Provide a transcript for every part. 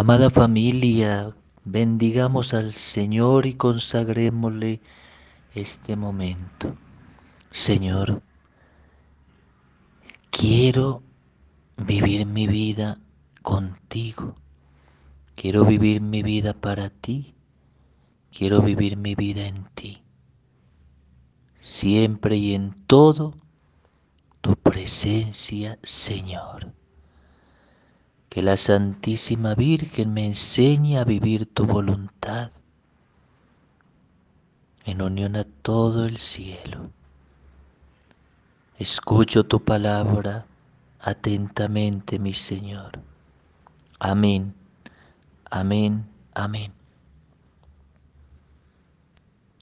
Amada familia, bendigamos al Señor y consagrémosle este momento. Señor, quiero vivir mi vida contigo. Quiero vivir mi vida para ti. Quiero vivir mi vida en ti. Siempre y en todo tu presencia, Señor que la Santísima Virgen me enseñe a vivir tu voluntad en unión a todo el cielo. Escucho tu palabra atentamente, mi Señor. Amén, amén, amén.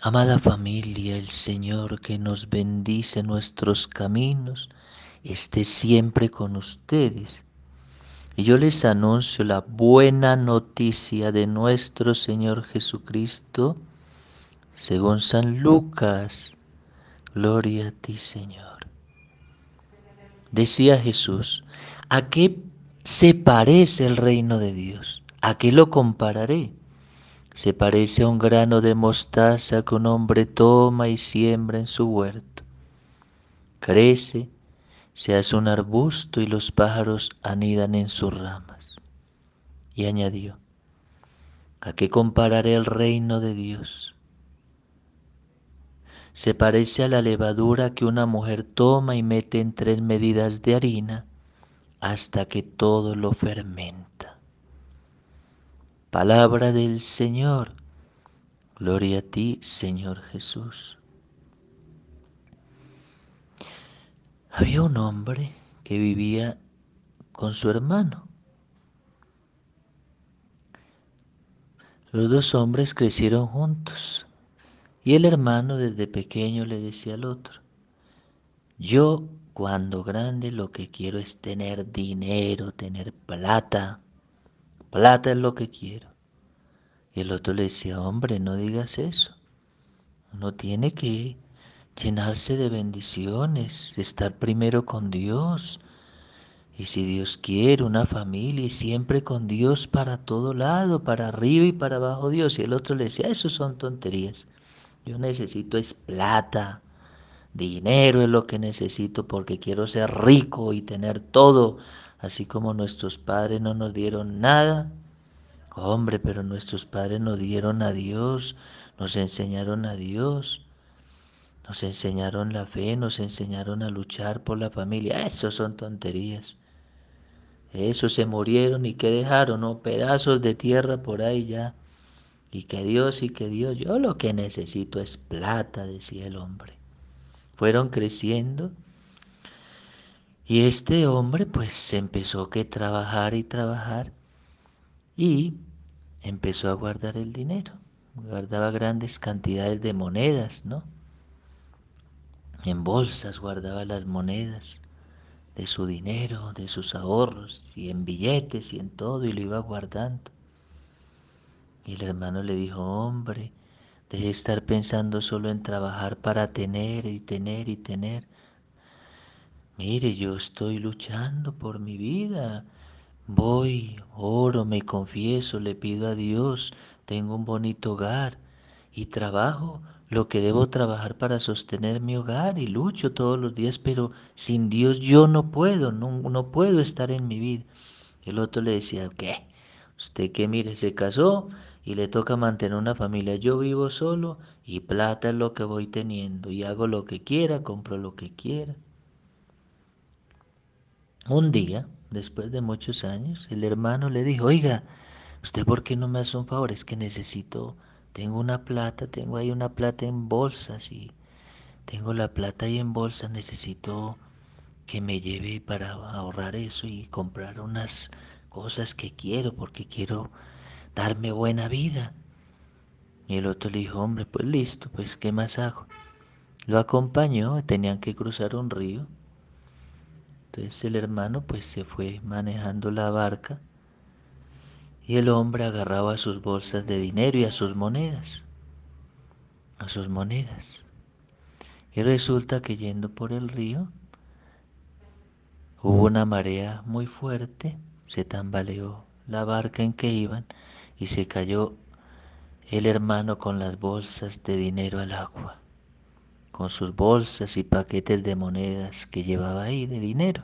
Amada familia, el Señor que nos bendice nuestros caminos, esté siempre con ustedes y yo les anuncio la buena noticia de nuestro Señor Jesucristo, según San Lucas. Gloria a ti, Señor. Decía Jesús, ¿a qué se parece el reino de Dios? ¿A qué lo compararé? Se parece a un grano de mostaza que un hombre toma y siembra en su huerto. Crece se hace un arbusto y los pájaros anidan en sus ramas. Y añadió, ¿a qué compararé el reino de Dios? Se parece a la levadura que una mujer toma y mete en tres medidas de harina hasta que todo lo fermenta. Palabra del Señor. Gloria a ti, Señor Jesús. Había un hombre que vivía con su hermano. Los dos hombres crecieron juntos y el hermano desde pequeño le decía al otro, yo cuando grande lo que quiero es tener dinero, tener plata, plata es lo que quiero. Y el otro le decía, hombre, no digas eso, uno tiene que llenarse de bendiciones, estar primero con Dios. Y si Dios quiere una familia y siempre con Dios para todo lado, para arriba y para abajo Dios. Y el otro le decía, eso son tonterías. Yo necesito es plata, dinero es lo que necesito porque quiero ser rico y tener todo. Así como nuestros padres no nos dieron nada, hombre, pero nuestros padres nos dieron a Dios, nos enseñaron a Dios. Nos enseñaron la fe, nos enseñaron a luchar por la familia. Eso son tonterías. Eso se murieron y que dejaron, ¿no? Pedazos de tierra por ahí ya. Y que Dios y que Dios, yo lo que necesito es plata, decía el hombre. Fueron creciendo. Y este hombre pues empezó que trabajar y trabajar y empezó a guardar el dinero. Guardaba grandes cantidades de monedas, ¿no? En bolsas guardaba las monedas de su dinero, de sus ahorros, y en billetes y en todo, y lo iba guardando. Y el hermano le dijo, hombre, deje de estar pensando solo en trabajar para tener y tener y tener. Mire, yo estoy luchando por mi vida. Voy, oro, me confieso, le pido a Dios, tengo un bonito hogar y trabajo lo que debo trabajar para sostener mi hogar y lucho todos los días, pero sin Dios yo no puedo, no, puedo estar en mi vida. El otro le decía, ¿qué? Usted que mire, se casó y le toca mantener una familia. Yo vivo solo y plata es lo que voy teniendo y hago lo que quiera, compro lo que quiera. Un día, después de muchos años, el hermano le dijo, oiga, ¿usted por qué no me hace un favor? Es que necesito tengo una plata, tengo ahí una plata en bolsas y tengo la plata ahí en bolsa, necesito que me lleve para ahorrar eso y comprar unas cosas que quiero porque quiero darme buena vida. Y el otro le dijo, hombre, pues listo, pues ¿qué más hago? Lo acompañó, tenían que cruzar un río. Entonces el hermano pues se fue manejando la barca y el hombre agarraba sus bolsas de dinero y a sus monedas, a sus monedas. Y resulta que yendo por el río, hubo una marea muy fuerte, se tambaleó la barca en que iban y se cayó el hermano con las bolsas de dinero al agua, con sus bolsas y paquetes de monedas que llevaba ahí de dinero.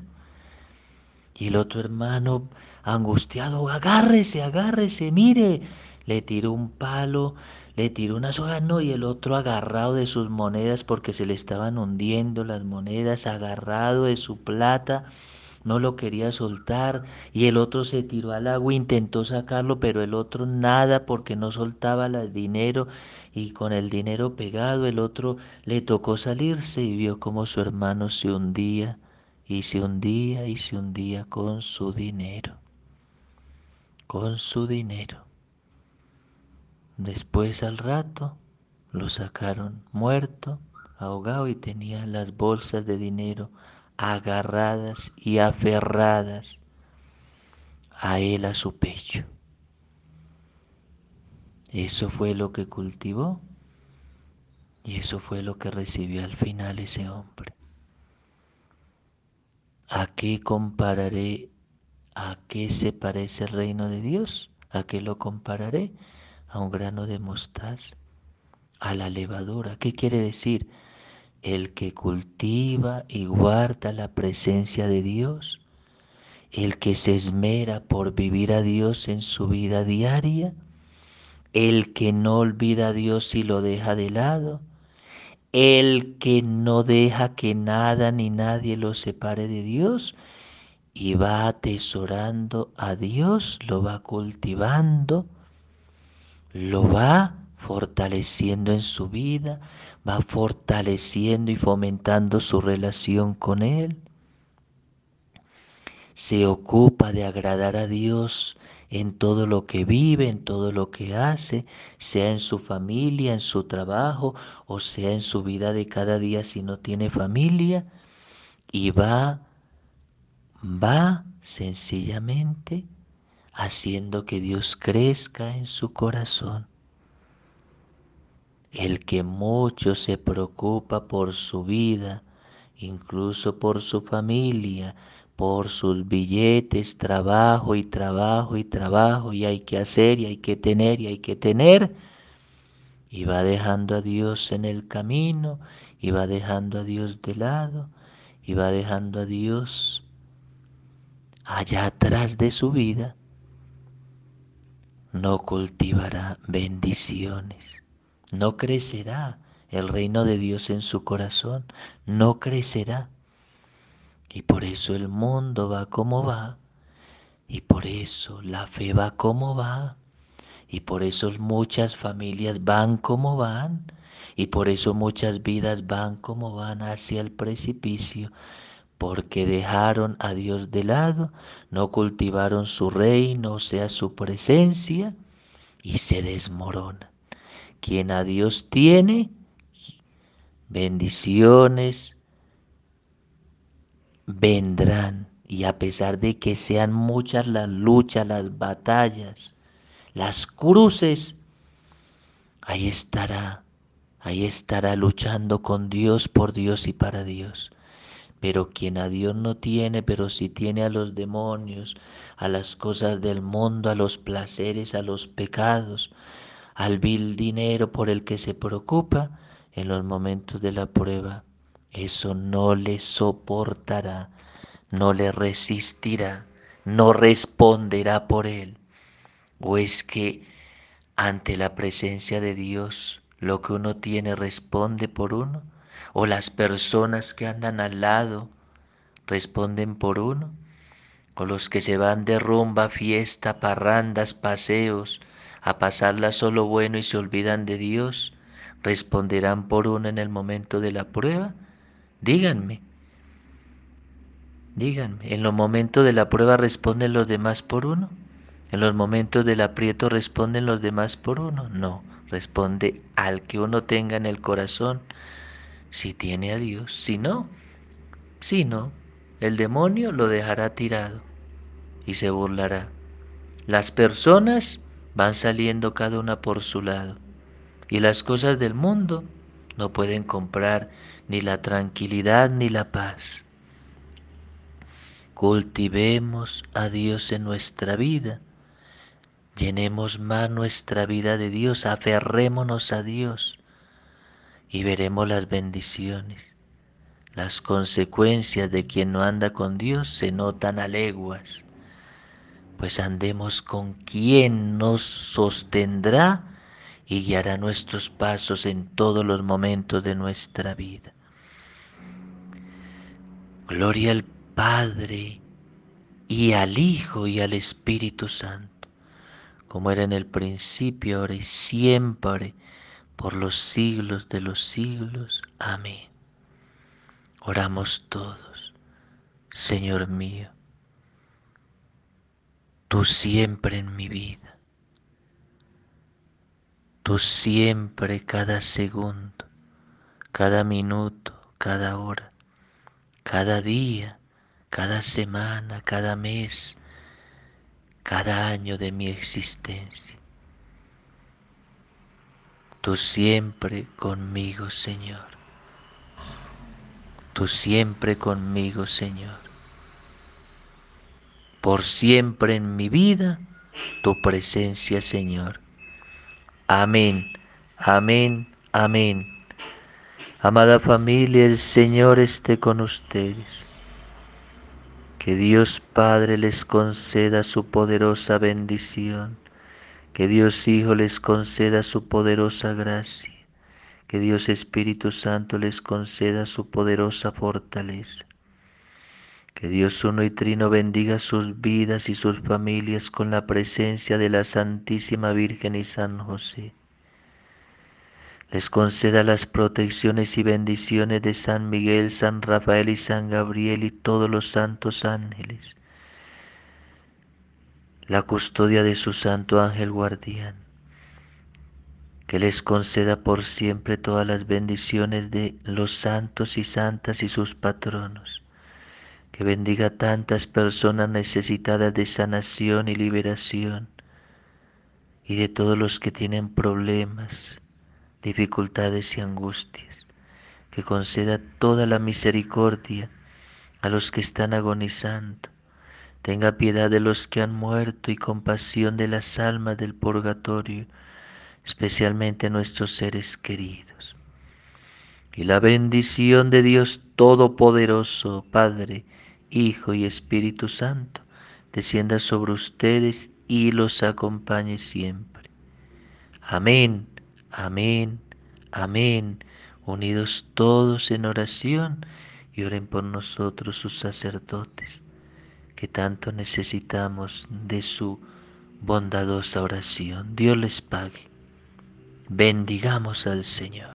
Y el otro hermano, angustiado, agárrese, agárrese, mire. Le tiró un palo, le tiró una hojas, no, y el otro agarrado de sus monedas porque se le estaban hundiendo las monedas, agarrado de su plata no lo quería soltar y el otro se tiró al agua, intentó sacarlo, pero el otro nada porque no soltaba el dinero y con el dinero pegado el otro le tocó salirse y vio como su hermano se hundía y se hundía y se hundía con su dinero, con su dinero. Después al rato lo sacaron muerto, ahogado y tenía las bolsas de dinero agarradas y aferradas a él, a su pecho. Eso fue lo que cultivó y eso fue lo que recibió al final ese hombre. ¿A qué compararé? ¿A qué se parece el reino de Dios? ¿A qué lo compararé? A un grano de mostaza, a la levadura. ¿Qué quiere decir? El que cultiva y guarda la presencia de Dios, el que se esmera por vivir a Dios en su vida diaria, el que no olvida a Dios y lo deja de lado, el que no deja que nada ni nadie lo separe de Dios y va atesorando a Dios, lo va cultivando, lo va fortaleciendo en su vida, va fortaleciendo y fomentando su relación con Él se ocupa de agradar a Dios en todo lo que vive, en todo lo que hace, sea en su familia, en su trabajo o sea en su vida de cada día si no tiene familia, y va, va sencillamente haciendo que Dios crezca en su corazón. El que mucho se preocupa por su vida, incluso por su familia, por sus billetes, trabajo y trabajo y trabajo, y hay que hacer y hay que tener y hay que tener, y va dejando a Dios en el camino, y va dejando a Dios de lado, y va dejando a Dios allá atrás de su vida, no cultivará bendiciones, no crecerá el reino de Dios en su corazón, no crecerá. Y por eso el mundo va como va. Y por eso la fe va como va. Y por eso muchas familias van como van. Y por eso muchas vidas van como van hacia el precipicio. Porque dejaron a Dios de lado, no cultivaron su reino, o sea, su presencia, y se desmorona. Quien a Dios tiene bendiciones, vendrán y a pesar de que sean muchas las luchas, las batallas, las cruces, ahí estará, ahí estará luchando con Dios, por Dios y para Dios. Pero quien a Dios no tiene, pero si sí tiene a los demonios, a las cosas del mundo, a los placeres, a los pecados, al vil dinero por el que se preocupa en los momentos de la prueba, eso no le soportará, no le resistirá, no responderá por él. ¿O es que ante la presencia de Dios lo que uno tiene responde por uno? ¿O las personas que andan al lado responden por uno? ¿O los que se van de rumba, fiesta, parrandas, paseos, a pasarla solo bueno y se olvidan de Dios, responderán por uno en el momento de la prueba? Díganme. Díganme, en los momentos de la prueba responden los demás por uno. En los momentos del aprieto responden los demás por uno. No, responde al que uno tenga en el corazón. Si tiene a Dios, si no, si no, el demonio lo dejará tirado y se burlará. Las personas van saliendo cada una por su lado y las cosas del mundo no pueden comprar ni la tranquilidad ni la paz. Cultivemos a Dios en nuestra vida. Llenemos más nuestra vida de Dios, aferrémonos a Dios y veremos las bendiciones. Las consecuencias de quien no anda con Dios se notan a leguas, pues andemos con quien nos sostendrá y guiará nuestros pasos en todos los momentos de nuestra vida. Gloria al Padre y al Hijo y al Espíritu Santo, como era en el principio, ahora y siempre, por los siglos de los siglos. Amén. Oramos todos, Señor mío, tú siempre en mi vida Tú siempre, cada segundo, cada minuto, cada hora, cada día, cada semana, cada mes, cada año de mi existencia. Tú siempre conmigo, Señor. Tú siempre conmigo, Señor. Por siempre en mi vida, tu presencia, Señor Amén, amén, amén. Amada familia, el Señor esté con ustedes. Que Dios Padre les conceda su poderosa bendición. Que Dios Hijo les conceda su poderosa gracia. Que Dios Espíritu Santo les conceda su poderosa fortaleza. Que Dios uno y trino bendiga sus vidas y sus familias con la presencia de la Santísima Virgen y San José. Les conceda las protecciones y bendiciones de San Miguel, San Rafael y San Gabriel y todos los santos ángeles. La custodia de su santo ángel guardián. Que les conceda por siempre todas las bendiciones de los santos y santas y sus patronos que bendiga a tantas personas necesitadas de sanación y liberación y de todos los que tienen problemas, dificultades y angustias, que conceda toda la misericordia a los que están agonizando, tenga piedad de los que han muerto y compasión de las almas del purgatorio, especialmente nuestros seres queridos. Y la bendición de Dios Todopoderoso, Padre, Hijo y Espíritu Santo, descienda sobre ustedes y los acompañe siempre. Amén, amén, amén. Unidos todos en oración y oren por nosotros sus sacerdotes, que tanto necesitamos de su bondadosa oración. Dios les pague. Bendigamos al Señor.